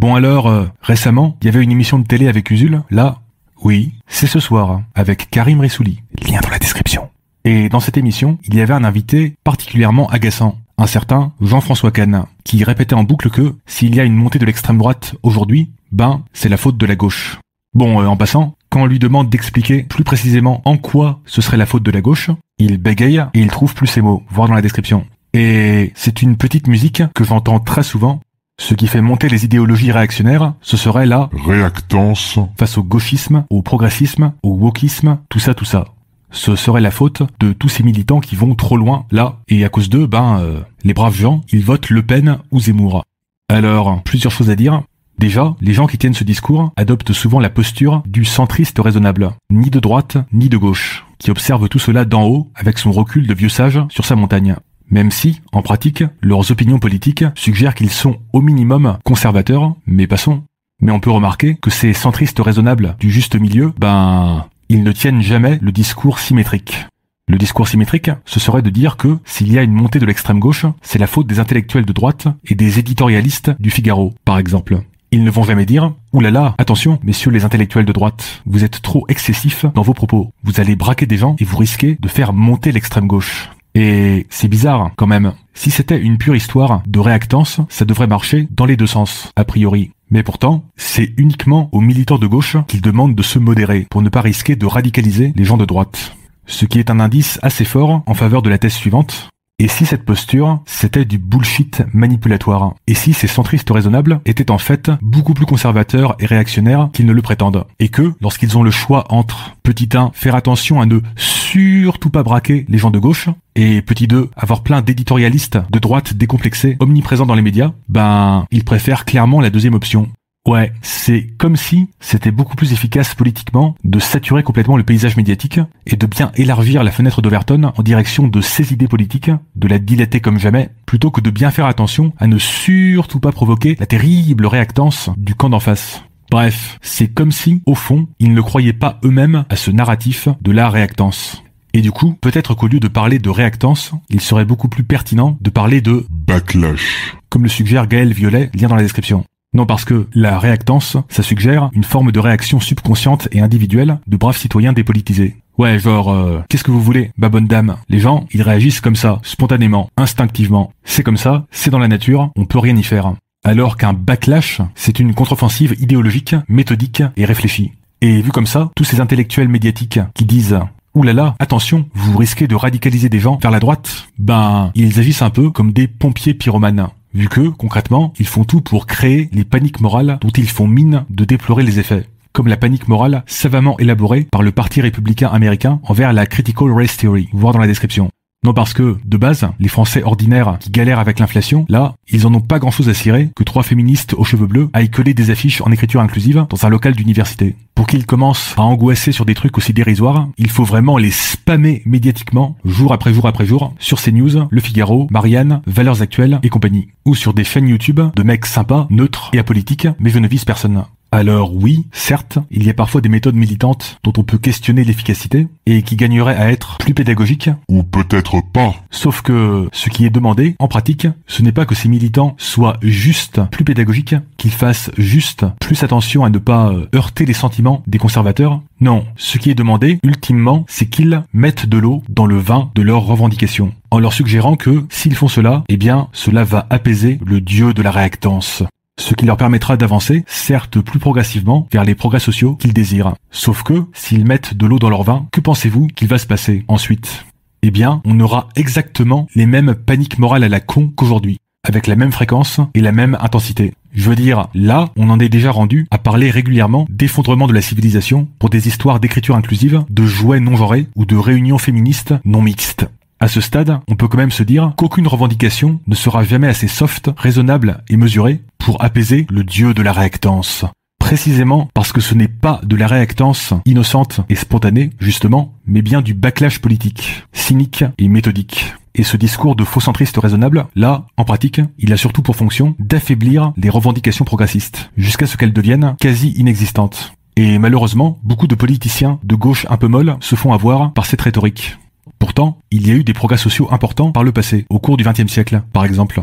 Bon alors, euh, récemment, il y avait une émission de télé avec Usul, là Oui, c'est ce soir, avec Karim Ressouli. Lien dans la description. Et dans cette émission, il y avait un invité particulièrement agaçant, un certain Jean-François Kahn, qui répétait en boucle que s'il y a une montée de l'extrême droite aujourd'hui, ben c'est la faute de la gauche. Bon, euh, en passant, quand on lui demande d'expliquer plus précisément en quoi ce serait la faute de la gauche, il bégaye et il trouve plus ses mots, voir dans la description. Et c'est une petite musique que j'entends très souvent ce qui fait monter les idéologies réactionnaires, ce serait la réactance face au gauchisme, au progressisme, au wokisme, tout ça, tout ça. Ce serait la faute de tous ces militants qui vont trop loin là, et à cause d'eux, ben, euh, les braves gens, ils votent Le Pen ou Zemmour. Alors, plusieurs choses à dire. Déjà, les gens qui tiennent ce discours adoptent souvent la posture du centriste raisonnable, ni de droite, ni de gauche, qui observe tout cela d'en haut avec son recul de vieux sage sur sa montagne même si, en pratique, leurs opinions politiques suggèrent qu'ils sont au minimum conservateurs, mais passons. Mais on peut remarquer que ces centristes raisonnables du juste milieu, ben, ils ne tiennent jamais le discours symétrique. Le discours symétrique, ce serait de dire que s'il y a une montée de l'extrême gauche, c'est la faute des intellectuels de droite et des éditorialistes du Figaro, par exemple. Ils ne vont jamais dire Oulala, là là, attention, messieurs les intellectuels de droite, vous êtes trop excessifs dans vos propos. Vous allez braquer des gens et vous risquez de faire monter l'extrême gauche. Et c'est bizarre hein, quand même. Si c'était une pure histoire de réactance, ça devrait marcher dans les deux sens, a priori. Mais pourtant, c'est uniquement aux militants de gauche qu'ils demandent de se modérer pour ne pas risquer de radicaliser les gens de droite. Ce qui est un indice assez fort en faveur de la thèse suivante, et si cette posture, c'était du bullshit manipulatoire Et si ces centristes raisonnables étaient en fait beaucoup plus conservateurs et réactionnaires qu'ils ne le prétendent Et que, lorsqu'ils ont le choix entre, petit 1, faire attention à ne surtout pas braquer les gens de gauche, et petit 2, avoir plein d'éditorialistes de droite décomplexés, omniprésents dans les médias, ben, ils préfèrent clairement la deuxième option. Ouais, c'est comme si c'était beaucoup plus efficace politiquement de saturer complètement le paysage médiatique et de bien élargir la fenêtre d'Overton en direction de ses idées politiques, de la dilater comme jamais, plutôt que de bien faire attention à ne surtout pas provoquer la terrible réactance du camp d'en face. Bref, c'est comme si, au fond, ils ne croyaient pas eux-mêmes à ce narratif de la réactance. Et du coup, peut-être qu'au lieu de parler de réactance, il serait beaucoup plus pertinent de parler de backlash, comme le suggère Gaël Violet, lien dans la description. Non, parce que la réactance, ça suggère une forme de réaction subconsciente et individuelle de braves citoyens dépolitisés. Ouais, genre, euh, qu'est-ce que vous voulez, ma bonne dame Les gens, ils réagissent comme ça, spontanément, instinctivement. C'est comme ça, c'est dans la nature, on peut rien y faire. Alors qu'un backlash, c'est une contre-offensive idéologique, méthodique et réfléchie. Et vu comme ça, tous ces intellectuels médiatiques qui disent Ouh là là, attention, vous risquez de radicaliser des gens vers la droite, ben, ils agissent un peu comme des pompiers pyromanes vu que, concrètement, ils font tout pour créer les paniques morales dont ils font mine de déplorer les effets comme la panique morale savamment élaborée par le Parti républicain américain envers la Critical Race Theory, voir dans la description. Non parce que, de base, les Français ordinaires qui galèrent avec l'inflation, là, ils en ont pas grand chose à cirer que trois féministes aux cheveux bleus aillent coller des affiches en écriture inclusive dans un local d'université. Pour qu'ils commencent à angoisser sur des trucs aussi dérisoires, il faut vraiment les spammer médiatiquement, jour après jour après jour, sur CNews, Le Figaro, Marianne, Valeurs Actuelles et compagnie. Ou sur des chaînes YouTube de mecs sympas, neutres et apolitiques, mais je ne vise personne. Alors oui, certes, il y a parfois des méthodes militantes dont on peut questionner l'efficacité et qui gagneraient à être plus pédagogiques. Ou peut-être pas. Sauf que ce qui est demandé, en pratique, ce n'est pas que ces militants soient juste plus pédagogiques, qu'ils fassent juste plus attention à ne pas euh, heurter les sentiments des conservateurs. Non, ce qui est demandé, ultimement, c'est qu'ils mettent de l'eau dans le vin de leurs revendications en leur suggérant que s'ils font cela, eh bien cela va apaiser le dieu de la réactance ce qui leur permettra d'avancer, certes plus progressivement, vers les progrès sociaux qu'ils désirent. Sauf que, s'ils mettent de l'eau dans leur vin, que pensez-vous qu'il va se passer ensuite Eh bien, on aura exactement les mêmes paniques morales à la con qu'aujourd'hui, avec la même fréquence et la même intensité. Je veux dire, là, on en est déjà rendu à parler régulièrement d'effondrement de la civilisation pour des histoires d'écriture inclusive, de jouets non genrés ou de réunions féministes non mixtes. À ce stade, on peut quand même se dire qu'aucune revendication ne sera jamais assez soft, raisonnable et mesurée pour apaiser le dieu de la réactance. Précisément parce que ce n'est pas de la réactance innocente et spontanée, justement, mais bien du backlash politique, cynique et méthodique. Et ce discours de faux centriste raisonnable, là, en pratique, il a surtout pour fonction d'affaiblir les revendications progressistes, jusqu'à ce qu'elles deviennent quasi inexistantes. Et malheureusement, beaucoup de politiciens de gauche un peu molles se font avoir par cette rhétorique. Pourtant, il y a eu des progrès sociaux importants par le passé, au cours du XXe siècle, par exemple,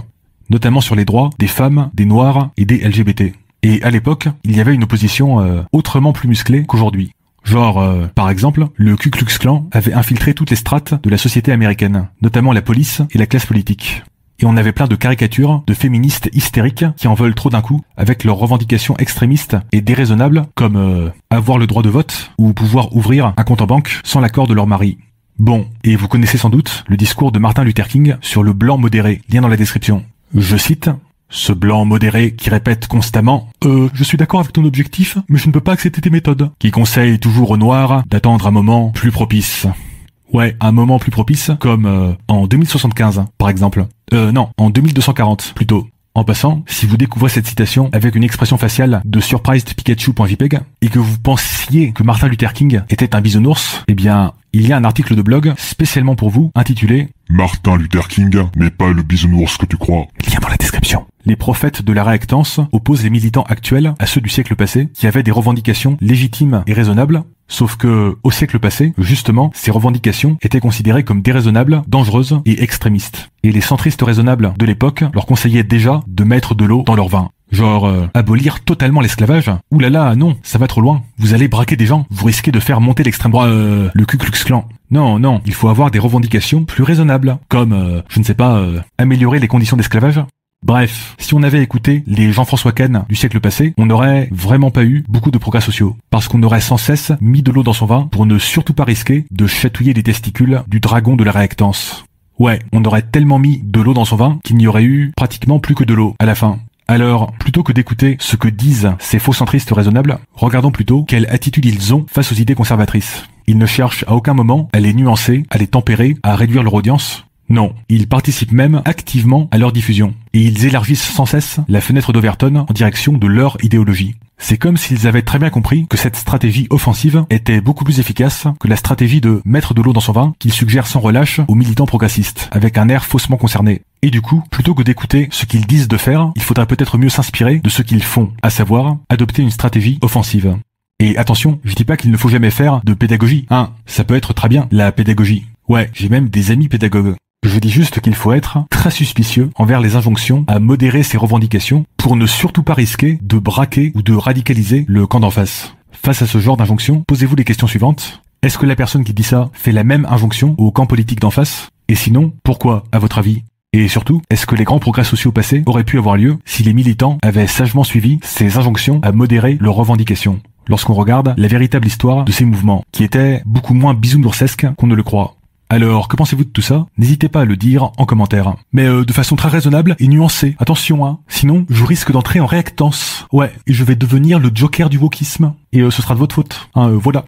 notamment sur les droits des femmes, des Noirs et des LGBT. Et à l'époque, il y avait une opposition euh, autrement plus musclée qu'aujourd'hui. Genre, euh, par exemple, le Ku Klux Klan avait infiltré toutes les strates de la société américaine, notamment la police et la classe politique. Et on avait plein de caricatures de féministes hystériques qui en veulent trop d'un coup, avec leurs revendications extrémistes et déraisonnables comme euh, avoir le droit de vote ou pouvoir ouvrir un compte en banque sans l'accord de leur mari. Bon, et vous connaissez sans doute le discours de Martin Luther King sur le blanc modéré, lien dans la description. Je cite, ce blanc modéré qui répète constamment Euh, je suis d'accord avec ton objectif, mais je ne peux pas accepter tes méthodes, qui conseille toujours au noir d'attendre un moment plus propice. Ouais, un moment plus propice, comme euh, en 2075, par exemple. Euh, non, en 2240, plutôt. En passant, si vous découvrez cette citation avec une expression faciale de surprisedpikachu.vpeg et que vous pensiez que Martin Luther King était un bisounours, eh bien, il y a un article de blog spécialement pour vous intitulé Martin Luther King n'est pas le bisounours que tu crois. Lien dans la description. Les prophètes de la réactance opposent les militants actuels à ceux du siècle passé qui avaient des revendications légitimes et raisonnables Sauf que, au siècle passé, justement, ces revendications étaient considérées comme déraisonnables, dangereuses et extrémistes. Et les centristes raisonnables de l'époque leur conseillaient déjà de mettre de l'eau dans leur vin. Genre euh, abolir totalement l'esclavage Ouh là là, non, ça va trop loin. Vous allez braquer des gens, vous risquez de faire monter l'extrême droite, euh, le Ku Klux Klan. Non, non, il faut avoir des revendications plus raisonnables, comme, euh, je ne sais pas, améliorer les conditions d'esclavage. Bref, si on avait écouté les Jean-François Kahn du siècle passé, on n'aurait vraiment pas eu beaucoup de progrès sociaux, parce qu'on aurait sans cesse mis de l'eau dans son vin pour ne surtout pas risquer de chatouiller les testicules du dragon de la réactance. Ouais, on aurait tellement mis de l'eau dans son vin qu'il n'y aurait eu pratiquement plus que de l'eau à la fin. Alors, plutôt que d'écouter ce que disent ces faux centristes raisonnables, regardons plutôt quelle attitude ils ont face aux idées conservatrices. Ils ne cherchent à aucun moment à les nuancer, à les tempérer, à réduire leur audience. Non, ils participent même activement à leur diffusion, et ils élargissent sans cesse la fenêtre d'Overton en direction de leur idéologie. C'est comme s'ils avaient très bien compris que cette stratégie offensive était beaucoup plus efficace que la stratégie de mettre de l'eau dans son vin qu'ils suggèrent sans relâche aux militants progressistes, avec un air faussement concerné. Et du coup, plutôt que d'écouter ce qu'ils disent de faire, il faudrait peut-être mieux s'inspirer de ce qu'ils font, à savoir adopter une stratégie offensive. Et attention, je dis pas qu'il ne faut jamais faire de pédagogie. Hein, ça peut être très bien, la pédagogie. Ouais, j'ai même des amis pédagogues. Je dis juste qu'il faut être très suspicieux envers les injonctions à modérer ses revendications pour ne surtout pas risquer de braquer ou de radicaliser le camp d'en face. Face à ce genre d'injonction, posez-vous les questions suivantes. Est-ce que la personne qui dit ça fait la même injonction au camp politique d'en face Et sinon, pourquoi, à votre avis et surtout, est-ce que les grands progrès sociaux passés auraient pu avoir lieu si les militants avaient sagement suivi ces injonctions à modérer leurs revendications Lorsqu'on regarde la véritable histoire de ces mouvements, qui était beaucoup moins bisounoursesques qu'on ne le croit. Alors, que pensez-vous de tout ça N'hésitez pas à le dire en commentaire. Mais euh, de façon très raisonnable et nuancée. Attention, hein. Sinon, je risque d'entrer en réactance. Ouais, et je vais devenir le joker du wokisme. Et euh, ce sera de votre faute. Hein, euh, voilà.